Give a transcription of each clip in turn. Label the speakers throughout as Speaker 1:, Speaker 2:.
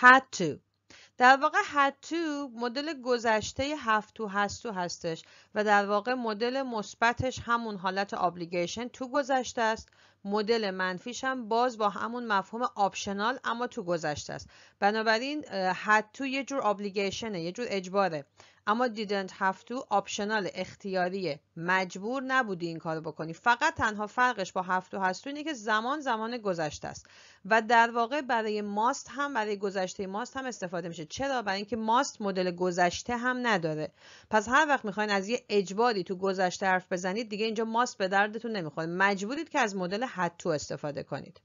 Speaker 1: had to در واقع had to مدل گذشته have to has to هستش و در واقع مدل مثبتش همون حالت obligation تو گذشته است مدل منفیش هم باز با همون مفهوم آپشنال اما تو گذشته است بنابراین had to یه جور ابلیگیشنه یه جور اجباره اما didn't have to آپشنال اختیاریه مجبور نبودی این کارو بکنی فقط تنها فرقش با have to هست اینه که زمان زمان گذشته است و در واقع برای ماست هم برای گذشته ماست هم استفاده میشه چرا برای اینکه ماست مدل گذشته هم نداره پس هر وقت میخواین از یه اجباری تو گذشته حرف بزنید دیگه اینجا ماست به دردتون نمیخوره مجبورید که از مدل تو استفاده کنید.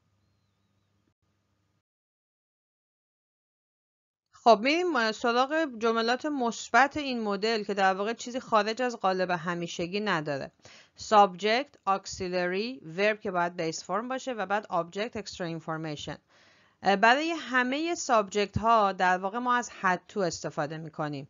Speaker 1: خب میریم سراغ جملات مثبت این مدل که در واقع چیزی خارج از قالب همیشگی نداره subject auxiliary verb که باید بیس فرم باشه و بعد object extra information برای همه سابجکت ها در واقع ما از حد تو استفاده میکنیم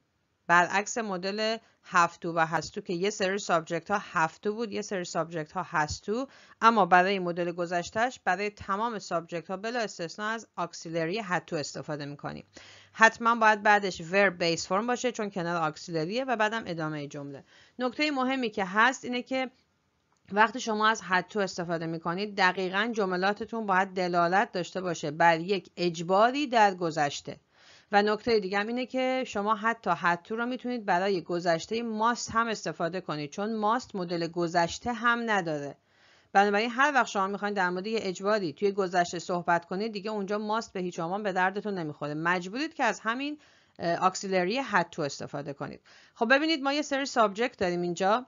Speaker 1: برعکس مدل هفتو و هستو که یه سری سابجکت ها هفتو بود یه سری سابجکت ها هستو اما برای مدل گذشتهش برای تمام سابجکت ها بلا استثنا از آکسیلری هتو استفاده میکنیم حتما باید بعدش ورب بیس فرم باشه چون کنار آکسیلریه و بعدم ادامه جمله نکته مهمی که هست اینه که وقتی شما از حتو استفاده میکنید دقیقا جملاتتون باید دلالت داشته باشه بر یک اجباری در گذشته و نکته دیگه هم اینه که شما حتی حتی رو میتونید برای گذشته ماست هم استفاده کنید چون ماست مدل گذشته هم نداره بنابراین هر وقت شما میخواین در مورد یه اجباری توی گذشته صحبت کنید دیگه اونجا ماست به هیچ آمان به دردتون نمیخوره مجبورید که از همین اکسیلری تو استفاده کنید خب ببینید ما یه سری سابجکت داریم اینجا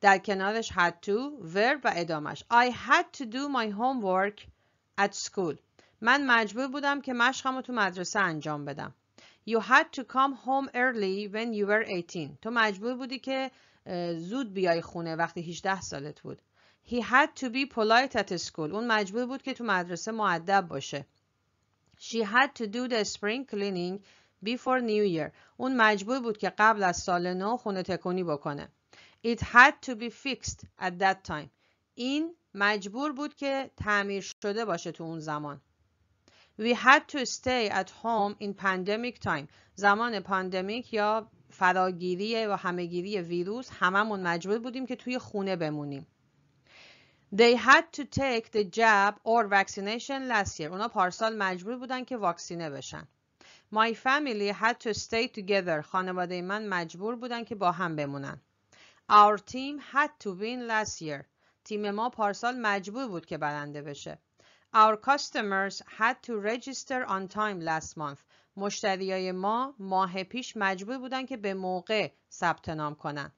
Speaker 1: در کنارش had تو ورب و ادامش I had to do my homework at school من مجبور بودم که مشقم رو تو مدرسه انجام بدم You had to come home early when you were 18 تو مجبور بودی که زود بیای خونه وقتی 18 سالت بود He had to be polite at school اون مجبور بود که تو مدرسه معدب باشه She had to do the spring cleaning before New Year. اون مجبور بود که قبل از سال نو خونه تکونی بکنه. It had to be fixed at that time. این مجبور بود که تعمیر شده باشه تو اون زمان. We had to stay at home in pandemic time. زمان پاندمیک یا فراگیری و همگیری ویروس هممون مجبور بودیم که توی خونه بمونیم. They had to take the jab or vaccination last year. اونا پارسال مجبور بودن که واکسینه بشن. My family had to stay together. خانواده من مجبور بودن که با هم بمونن. Our team had to win last year. تیم ما پارسال مجبور بود که برنده بشه. Our customers had to register on time last month. مشتری های ما ماه پیش مجبور بودن که به موقع ثبت نام کنن.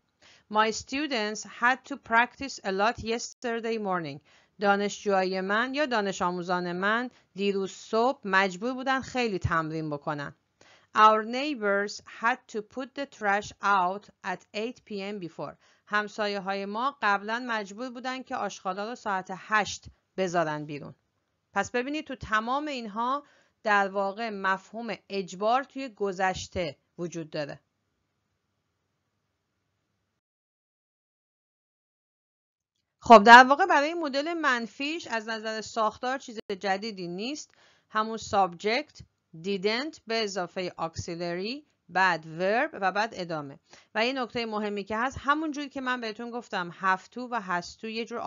Speaker 1: My students had to practice a lot yesterday morning. دانشجوهای من یا دانش آموزان من دیروز صبح مجبور بودن خیلی تمرین بکنن. Our neighbors had to put the trash out at 8 p.m. before. همسایه های ما قبلا مجبور بودن که آشغالا رو ساعت 8 بذارن بیرون. پس ببینید تو تمام اینها در واقع مفهوم اجبار توی گذشته وجود داره خب در واقع برای مدل منفیش از نظر ساختار چیز جدیدی نیست همون سابجکت دیدنت به اضافه اکسیلری، بعد ورب و بعد ادامه و این نکته مهمی که هست همون جوری که من بهتون گفتم هفتو و هستو یه جور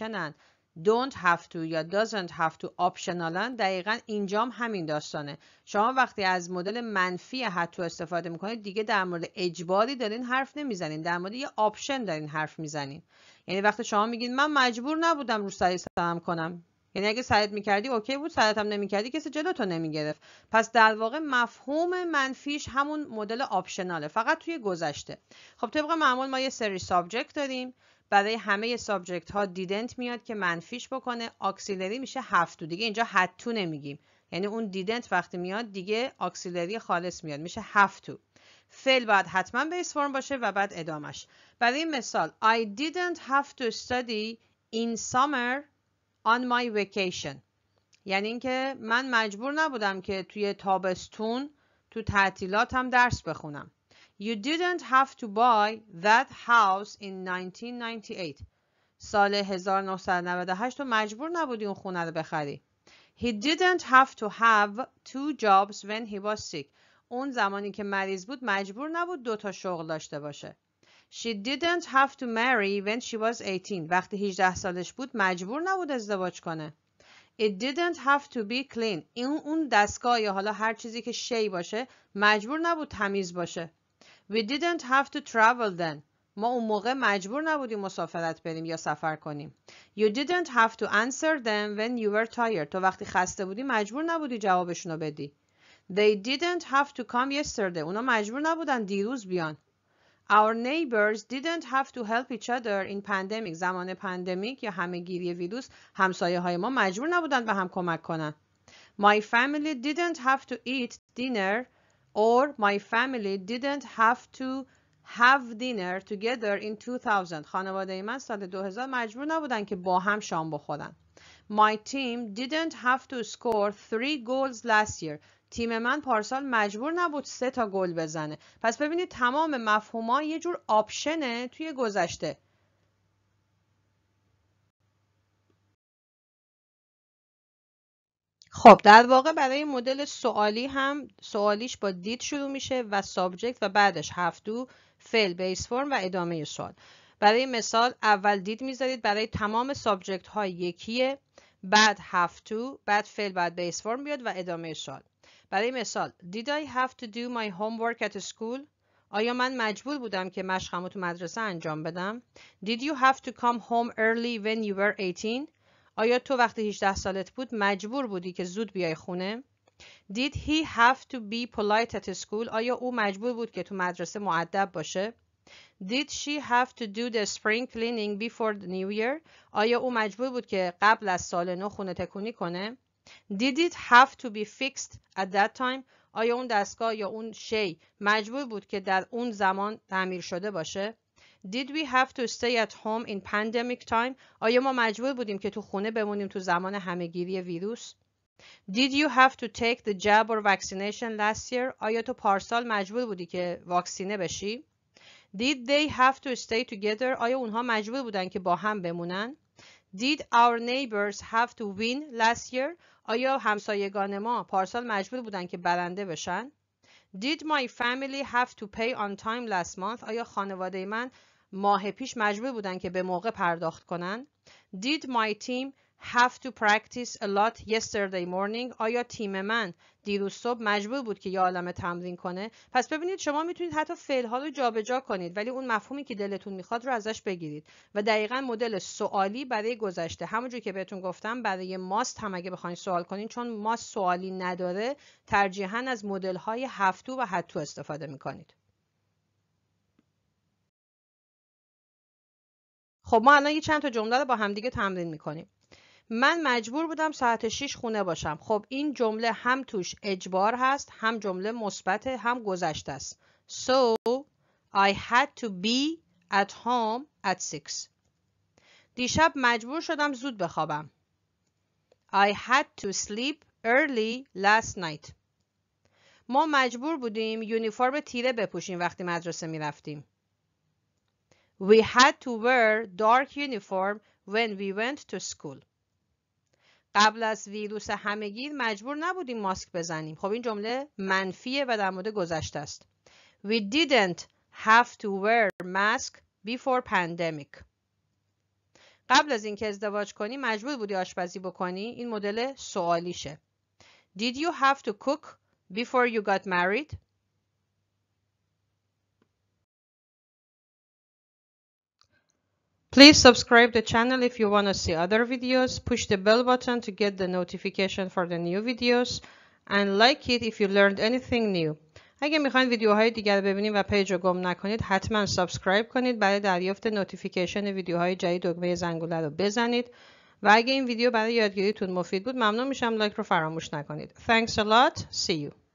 Speaker 1: هن. don't have to یا doesn't have to optionalن دقیقا اینجام همین داستانه شما وقتی از مدل منفی to استفاده میکنید دیگه در مورد اجباری دارین حرف نمیزنین در مورد یه آپشن دارین حرف میزنین یعنی وقتی شما میگین من مجبور نبودم رو سری سرم کنم یعنی اگه سرد میکردی اوکی بود سرد هم نمیکردی کسی جلو تو نمیگرفت پس در واقع مفهوم منفیش همون مدل آپشناله فقط توی گذشته خب طبق معمول ما یه سری سابجکت داریم برای همه سابجکت ها دیدنت میاد که منفیش بکنه آکسیلری میشه هفتو دیگه اینجا حتو نمیگیم یعنی اون دیدنت وقتی میاد دیگه آکسیلری خالص میاد میشه هفتو فعل باید حتما بیس فرم باشه و بعد ادامش برای مثال I didn't have to study in summer on my vacation یعنی اینکه من مجبور نبودم که توی تابستون تو تعطیلاتم درس بخونم You didn't have to buy that house in 1998. سال 1998 تو مجبور نبودی اون خونه رو بخری. He didn't have to have two jobs when he was sick. اون زمانی که مریض بود مجبور نبود دو تا شغل داشته باشه. She didn't have to marry when she was 18. وقتی 18 سالش بود مجبور نبود ازدواج کنه. It didn't have to be clean. این اون دستگاه یا حالا هر چیزی که شی باشه مجبور نبود تمیز باشه. We didn't have to travel then. ما اون موقع مجبور نبودیم مسافرت بریم یا سفر کنیم. You didn't have to answer them when you were tired. تو وقتی خسته بودی مجبور نبودی جوابشون رو بدی. They didn't have to come yesterday. اونا مجبور نبودن دیروز بیان. Our neighbors didn't have to help each other in pandemic. زمان پندمیک یا همهگیری ویروس همسایه های ما مجبور نبودن به هم کمک کنن. My family didn't have to eat dinner or my family didn't have to have dinner together in 2000 خانواده ای من سال 2000 مجبور نبودن که با هم شام بخورن My team didn't have to score three goals last year تیم من پارسال مجبور نبود سه تا گل بزنه پس ببینید تمام مفهوم یه جور آپشنه توی گذشته خب در واقع برای مدل سوالی هم سوالیش با دید شروع میشه و سابجکت و بعدش هفتو فعل بیس فرم و ادامه سوال برای مثال اول دید میذارید برای تمام سابجکت های یکیه بعد هفتو بعد فعل بعد بیس فرم بیاد و ادامه سوال برای مثال Did I have to do my homework at school? آیا من مجبور بودم که مشقم تو مدرسه انجام بدم؟ Did you have to come home early when you were 18? آیا تو وقتی 18 سالت بود مجبور بودی که زود بیای خونه؟ Did he have to be polite at school? آیا او مجبور بود که تو مدرسه معدب باشه؟ Did she have to do the spring cleaning before the new year? آیا او مجبور بود که قبل از سال نو خونه تکونی کنه؟ Did it have to be fixed at that time? آیا اون دستگاه یا اون شی مجبور بود که در اون زمان تعمیر شده باشه؟ Did we have to stay at home in pandemic time? آیا ما مجبور بودیم که تو خونه بمونیم تو زمان همهگیری ویروس؟ Did you have to take the jab or vaccination last year? آیا تو پارسال مجبور بودی که واکسینه بشی؟ Did they have to stay together? آیا اونها مجبور بودن که با هم بمونن؟ Did our neighbors have to win last year? آیا همسایگان ما پارسال مجبور بودن که برنده بشن؟ Did my family have to pay on time last month? آیا خانواده من ماه پیش مجبور بودن که به موقع پرداخت کنن Did my team have to practice a lot yesterday morning آیا تیم من دیروز صبح مجبور بود که یه عالم تمرین کنه پس ببینید شما میتونید حتی فعل ها رو جابجا کنید ولی اون مفهومی که دلتون میخواد رو ازش بگیرید و دقیقا مدل سوالی برای گذشته همونجور که بهتون گفتم برای ماست هم اگه بخواین سوال کنین چون ماست سوالی نداره ترجیحاً از مدل های هفتو و حتو استفاده میکنید خب ما الان یه چند تا جمله رو با دیگه تمرین میکنیم من مجبور بودم ساعت 6 خونه باشم خب این جمله هم توش اجبار هست هم جمله مثبت هم گذشته است so I had to be at home at 6 دیشب مجبور شدم زود بخوابم I had to sleep early last night ما مجبور بودیم یونیفرم تیره بپوشیم وقتی مدرسه می We had to wear dark uniform when we went to school. قبل از ویروس همگیر مجبور نبودیم ماسک بزنیم. خب این جمله منفیه و در مورد گذشته است. We didn't have to wear mask before pandemic. قبل از اینکه ازدواج کنی مجبور بودی آشپزی بکنی این مدل سوالیشه. Did you have to cook before you got married? Please subscribe the channel if you want to see other videos, push the bell button to get the notification for the new videos and like it if you learned anything new. اگه میخواین ویدیوهای دیگر ببینید و پیج رو گم نکنید حتما سابسکرایب کنید برای دریافت نوتیفیکیشن ویدیوهای جدید دکمه زنگوله رو بزنید و اگه این ویدیو برای یادگیریتون مفید بود ممنون میشم لایک رو فراموش نکنید. Thanks a lot. See you.